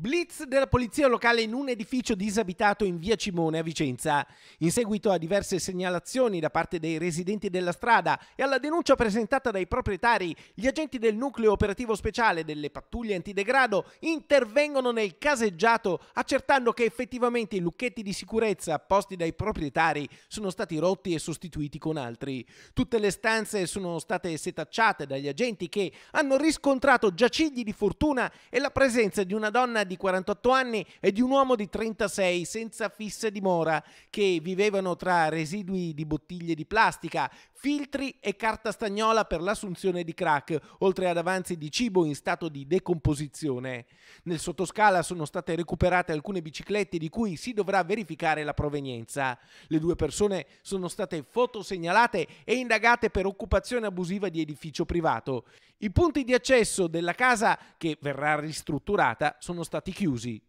Blitz della polizia locale in un edificio disabitato in via Cimone a Vicenza. In seguito a diverse segnalazioni da parte dei residenti della strada e alla denuncia presentata dai proprietari, gli agenti del nucleo operativo speciale delle pattuglie antidegrado intervengono nel caseggiato accertando che effettivamente i lucchetti di sicurezza posti dai proprietari sono stati rotti e sostituiti con altri. Tutte le stanze sono state setacciate dagli agenti che hanno riscontrato giacigli di fortuna e la presenza di una donna di 48 anni e di un uomo di 36 senza fissa dimora che vivevano tra residui di bottiglie di plastica, filtri e carta stagnola per l'assunzione di crack, oltre ad avanzi di cibo in stato di decomposizione. Nel sottoscala sono state recuperate alcune biciclette di cui si dovrà verificare la provenienza. Le due persone sono state fotosegnalate e indagate per occupazione abusiva di edificio privato. I punti di accesso della casa, che verrà ristrutturata, sono stati stati chiusi